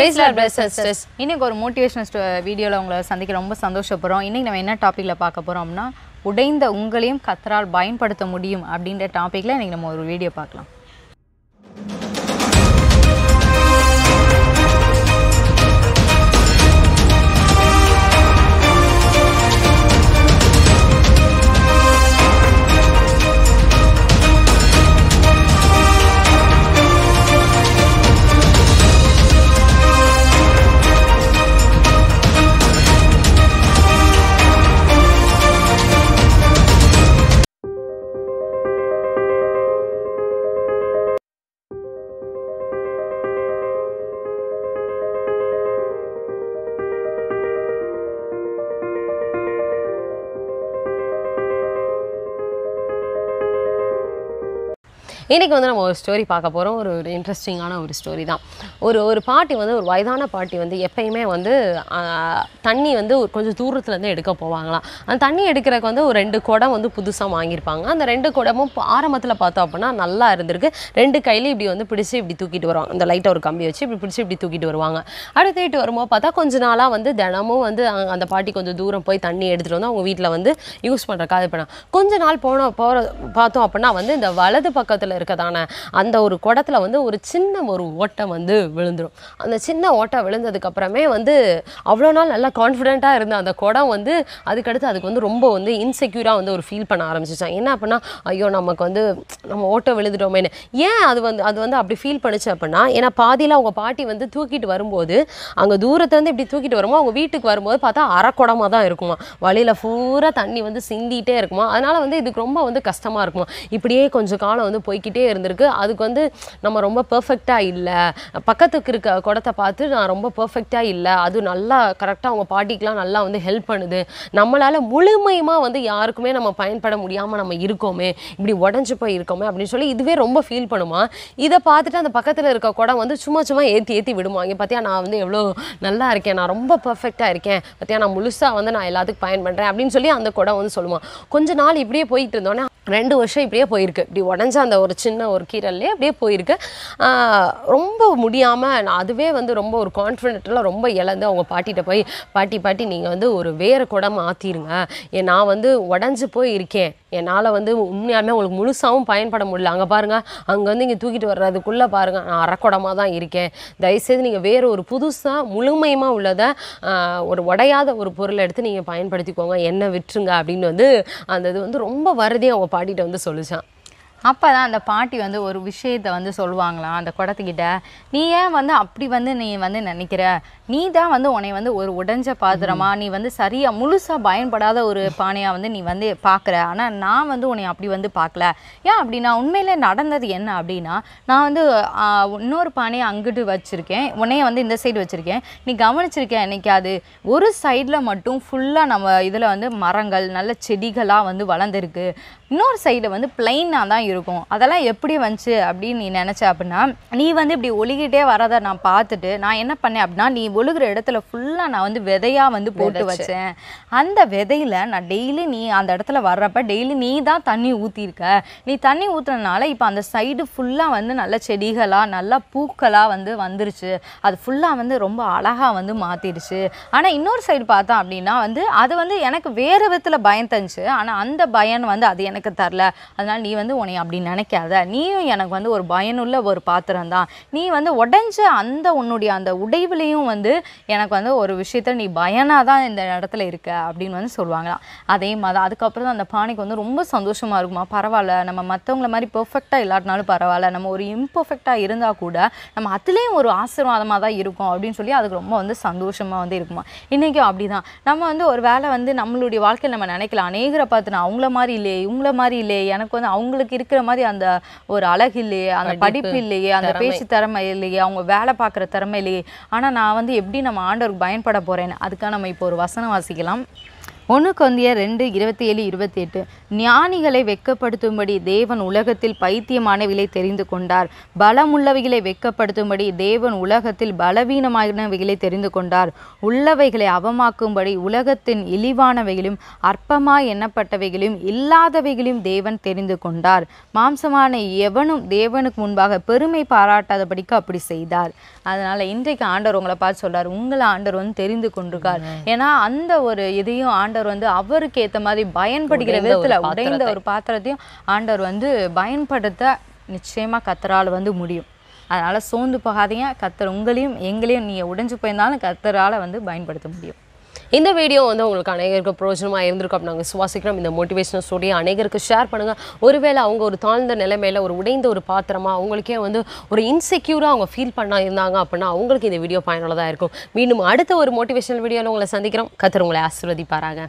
இன்னைக்கு ஒரு மோட்டிவேஷனல் வீடியோவில் உங்களை சந்திக்க ரொம்ப சந்தோஷப்படுறோம் இன்னைக்கு நம்ம என்ன டாப்பிக்கில் பார்க்க போகிறோம்னா உடைந்த உங்களையும் கத்தரால் பயன்படுத்த முடியும் அப்படின்ற டாப்பிக்கில் இன்றைக்கி நம்ம ஒரு வீடியோ பார்க்கலாம் இன்றைக்கி வந்து நம்ம ஒரு ஸ்டோரி பார்க்க போகிறோம் ஒரு ஒரு இன்ட்ரெஸ்டிங்கான ஒரு ஸ்டோரி தான் ஒரு ஒரு பாட்டி வந்து ஒரு வயதான பாட்டி வந்து எப்பயுமே வந்து தண்ணி வந்து ஒரு கொஞ்சம் தூரத்துலேருந்து எடுக்க போவாங்களாம் அந்த தண்ணி எடுக்கிறதுக்கு வந்து ஒரு ரெண்டு குடம் வந்து புதுசாக வாங்கியிருப்பாங்க அந்த ரெண்டு குடமும் ஆரம்பத்தில் பார்த்தோம் அப்படின்னா நல்லா இருந்திருக்கு ரெண்டு கையிலையும் இப்படி வந்து பிடிச்சி இப்படி தூக்கிட்டு வருவாங்க அந்த லைட்டாக ஒரு கம்பி வச்சு இப்படி பிடிச்சி இப்படி தூக்கிட்டு வருவாங்க அடுத்துட்டு வரும்போது பார்த்தா கொஞ்ச நாளாக வந்து தினமும் வந்து அந்த பாட்டி கொஞ்சம் தூரம் போய் தண்ணி எடுத்துகிட்டு வந்து அவங்க வீட்டில் வந்து யூஸ் பண்ணுறக்காது இப்போ கொஞ்ச நாள் போன போகிற பார்த்தோம் அப்படின்னா வந்து இந்த வலது பக்கத்தில் இருக்கதான அந்த ஒரு குடத்தில் வந்து ஒரு சின்ன ஒரு ஓட்டம் வந்து விழுந்துடும் அந்த சின்ன ஓட்டம் விழுந்ததுக்கப்புறமே வந்து அவ்வளோ நாள் நல்லா கான்ஃபிடெண்ட்டாக இருந்த அந்த குடம் வந்து அதுக்கடுத்து அதுக்கு வந்து ரொம்ப வந்து இன்செக்யூராக வந்து ஒரு ஃபீல் பண்ண ஆரம்பிச்சிச்சான் என்ன அப்படின்னா ஐயோ நமக்கு வந்து நம்ம ஓட்டம் விழுந்துட்டோமேனு ஏன் அது வந்து அது வந்து அப்படி ஃபீல் பண்ணிச்சு அப்படின்னா ஏன்னா பாதியில் அவங்க பாட்டி வந்து தூக்கிட்டு வரும்போது அங்கே தூரத்தை வந்து இப்படி தூக்கிட்டு வரும்போது அவங்க வீட்டுக்கு வரும்போது பார்த்தா அறக்குடமாக தான் இருக்குமா வழியில் பூரா தண்ணி வந்து சிந்திகிட்டே இருக்குமா அதனால் வந்து இதுக்கு ரொம்ப வந்து கஷ்டமாக இருக்குமா இப்படியே கொஞ்சம் காலம் வந்து போய்கிட்டு ஓடிக்கிட்டே இருந்திருக்கு அதுக்கு வந்து நம்ம ரொம்ப பர்ஃபெக்டாக இல்லை பக்கத்துக்கு இருக்க குடத்தை பார்த்து நான் ரொம்ப பர்ஃபெக்டாக இல்லை அது நல்லா கரெக்டாக அவங்க பாட்டிக்கெலாம் நல்லா வந்து ஹெல்ப் பண்ணுது நம்மளால் முழுமையுமாக வந்து யாருக்குமே நம்ம பயன்பட முடியாமல் நம்ம இருக்கோமே இப்படி உடஞ்சி போய் இருக்கோமே அப்படின்னு சொல்லி இதுவே ரொம்ப ஃபீல் பண்ணுமா இதை பார்த்துட்டு அந்த பக்கத்தில் இருக்க குடம் வந்து சும்மா சும்மா ஏற்றி ஏற்றி விடுமா இங்கே பார்த்தியா நான் வந்து எவ்வளோ நல்லா இருக்கேன் நான் ரொம்ப பர்ஃபெக்டாக இருக்கேன் பார்த்தியா நான் முழுசாக வந்து நான் எல்லாத்துக்கும் பயன் பண்ணுறேன் அப்படின்னு சொல்லி அந்த குடம் வந்து சொல்லுவான் கொஞ்ச நாள் இப்படியே போயிட்டு இருந்தோன்னே ரெண்டு வருஷம் இப்படியே போயிருக்கு இப்படி உடஞ்ச அந்த ஒரு சின்ன ஒரு கீரல்லே அப்படியே போயிருக்கு ரொம்ப முடியாமல் நான் அதுவே வந்து ரொம்ப ஒரு கான்ஃபிடென்ட்லாம் ரொம்ப இழந்து அவங்க பாட்டிகிட்ட போய் பாட்டி பாட்டி நீங்கள் வந்து ஒரு வேறு குடம் மாற்றிருங்க நான் வந்து உடஞ்சி போய் இருக்கேன் என்னால் வந்து உண்மையாலுமே உங்களுக்கு முழுசாகவும் பயன்பட முடியல அங்கே பாருங்கள் அங்கே வந்து இங்கே தூக்கிட்டு வர்றதுக்குள்ளே பாருங்கள் நான் அறக்குடமாக தான் இருக்கேன் தயவுசெய்து நீங்கள் வேறு ஒரு புதுசாக முழுமையமாக உள்ளதை ஒரு உடையாத ஒரு பொருளை எடுத்து நீங்கள் பயன்படுத்திக்கோங்க என்ன விட்டுருங்க அப்படின்னு வந்து அந்த இது வந்து ரொம்ப வருதியாக அவங்க பாட்டிகிட்ட வந்து சொல்லிச்சான் அப்போ தான் அந்த பாட்டி வந்து ஒரு விஷயத்தை வந்து சொல்லுவாங்களாம் அந்த குடத்துக்கிட்ட நீ ஏன் வந்து அப்படி வந்து நீ வந்து நினைக்கிற நீ தான் வந்து உன்னை வந்து ஒரு உடைஞ்ச பாத்திரமா நீ வந்து சரியாக முழுசாக பயன்படாத ஒரு பானையாக வந்து நீ வந்து பார்க்குற ஆனால் நான் வந்து உன்னை அப்படி வந்து பார்க்கல ஏன் அப்படின்னா உண்மையில் நடந்தது என்ன அப்படின்னா நான் வந்து இன்னொரு பானையை அங்கிட்டு வச்சுருக்கேன் உன்னைய வந்து இந்த சைடு வச்சுருக்கேன் நீ கவனிச்சிருக்கேன் என்னைக்காது ஒரு சைடில் மட்டும் ஃபுல்லாக நம்ம இதில் வந்து மரங்கள் நல்ல செடிகளாக வந்து வளர்ந்துருக்கு இன்னொரு சைடு வந்து பிளெயினாக தான் இருக்கும் அதெல்லாம் எப்படி வந்துச்சு அப்படின்னு நீ நினச்ச அப்படின்னா நீ வந்து இப்படி ஒழுகிட்டே வரதை நான் பார்த்துட்டு நான் என்ன பண்ணேன் அப்படின்னா நீ ஒழுகிற இடத்துல ஃபுல்லாக நான் வந்து விதையாக வந்து போட்டு வச்சேன் அந்த விதையில் நான் டெய்லி நீ அந்த இடத்துல வர்றப்ப டெய்லி நீ தான் தண்ணி ஊற்றிருக்க நீ தண்ணி ஊற்றுறதுனால இப்போ அந்த சைடு ஃபுல்லாக வந்து நல்ல செடிகளாக நல்லா பூக்களாக வந்து வந்துருச்சு அது ஃபுல்லாக வந்து ரொம்ப அழகாக வந்து மாற்றிடுச்சு ஆனால் இன்னொரு சைடு பார்த்தா அப்படின்னா வந்து அது வந்து எனக்கு வேறு விதத்தில் பயம் தந்துச்சு ஆனால் அந்த பயன் வந்து அது எனக்கு எனக்கு தரல அதனால் நீ வந்து உன்னை அப்படி நினைக்காத நீயும் எனக்கு வந்து ஒரு பயனுள்ள ஒரு பாத்திரம் தான் நீ வந்து உடஞ்ச அந்த உன்னுடைய அந்த உடைவுலேயும் வந்து எனக்கு வந்து ஒரு விஷயத்தில் நீ பயனாக தான் இந்த இடத்துல இருக்க அப்படின்னு வந்து சொல்லுவாங்களாம் அதே மாதிரி அதுக்கப்புறம் அந்த பானைக்கு வந்து ரொம்ப சந்தோஷமாக இருக்குமா பரவாயில்ல நம்ம மற்றவங்கள மாதிரி பெர்ஃபெக்டாக இல்லாட்டினாலும் பரவாயில்ல நம்ம ஒரு இம்பர்ஃபெக்டாக இருந்தால் கூட நம்ம அதுலேயும் ஒரு ஆசீர்வாதமாக தான் இருக்கும் அப்படின்னு சொல்லி அதுக்கு ரொம்ப வந்து சந்தோஷமாக வந்து இருக்குமா இன்றைக்கும் அப்படி தான் நம்ம வந்து ஒரு வேலை வந்து நம்மளுடைய வாழ்க்கையில் நம்ம நினைக்கலாம் அநேகரை பார்த்து நான் அவங்கள மாதிரி இல்லையே இவங்கள அவங்கள மாதிரி இல்லையே எனக்கு வந்து அவங்களுக்கு இருக்கிற மாதிரி அந்த ஒரு அழகு இல்லையே அந்த படிப்பு இல்லையே அந்த பேச்சு திறமை இல்லையே அவங்க வேலை பார்க்குற திறமை இல்லையே ஆனால் நான் வந்து எப்படி நம்ம ஆண்டவருக்கு பயன்பட போகிறேன்னு அதுக்காக நம்ம இப்போ ஒரு வசனம் வாசிக்கலாம் ஒன்று கொந்திய ரெண்டு இருபத்தி ஏழு இருபத்தி எட்டு ஞானிகளை வெக்கப்படுத்தும்படி தேவன் உலகத்தில் பைத்தியமானவிகளை தெரிந்து கொண்டார் பலமுள்ளவைகளை வெக்கப்படுத்தும்படி தேவன் உலகத்தில் பலவீனமானவைகளை தெரிந்து கொண்டார் உள்ளவைகளை அவமாக்கும்படி உலகத்தின் இழிவானவைகளும் அற்பமாய் எண்ணப்பட்டவைகளையும் இல்லாதவைகளையும் தேவன் தெரிந்து கொண்டார் மாம்சமான எவனும் தேவனுக்கு முன்பாக பெருமை பாராட்டாதபடிக்கு அப்படி செய்தார் அதனால் இன்றைக்கு ஆண்டவர் உங்களை பார்த்து சொல்றார் உங்களை ஆண்டவர் வந்து தெரிந்து கொண்டிருக்கார் ஏன்னா அந்த ஒரு இதையும் ஆண்டவர் ஆண்டவர் வந்து அவருக்கு ஏற்ற மாதிரி பயன்படுகிற விதத்தில் உடைந்த ஒரு பாத்திரத்தையும் ஆண்டவர் வந்து பயன்படுத்த நிச்சயமாக கத்தரால் வந்து முடியும் அதனால் சோர்ந்து போகாதீங்க கத்தர் உங்களையும் எங்களையும் நீங்கள் உடைஞ்சு போயிருந்தாலும் கத்தரால் வந்து பயன்படுத்த முடியும் இந்த வீடியோ வந்து உங்களுக்கு அனைவருக்கு பிரோஜனமாக இருந்திருக்கும் நாங்கள் சுவாசிக்கிறோம் இந்த மோட்டிவேஷனல் ஸ்டோரியை அனைவருக்கு ஷேர் பண்ணுங்கள் ஒருவேளை அவங்க ஒரு தாழ்ந்த நிலைமையில் ஒரு உடைந்த ஒரு பாத்திரமாக அவங்களுக்கே வந்து ஒரு இன்செக்யூராக அவங்க ஃபீல் பண்ணா இருந்தாங்க அப்படின்னா அவங்களுக்கு இந்த வீடியோ பயனுள்ளதாக இருக்கும் மீண்டும் அடுத்த ஒரு மோட்டிவேஷனல் வீடியோவில் உங்களை சந்திக்கிறோம் கத்தர் உங்களை ஆசிர்வதிப்பாராங்க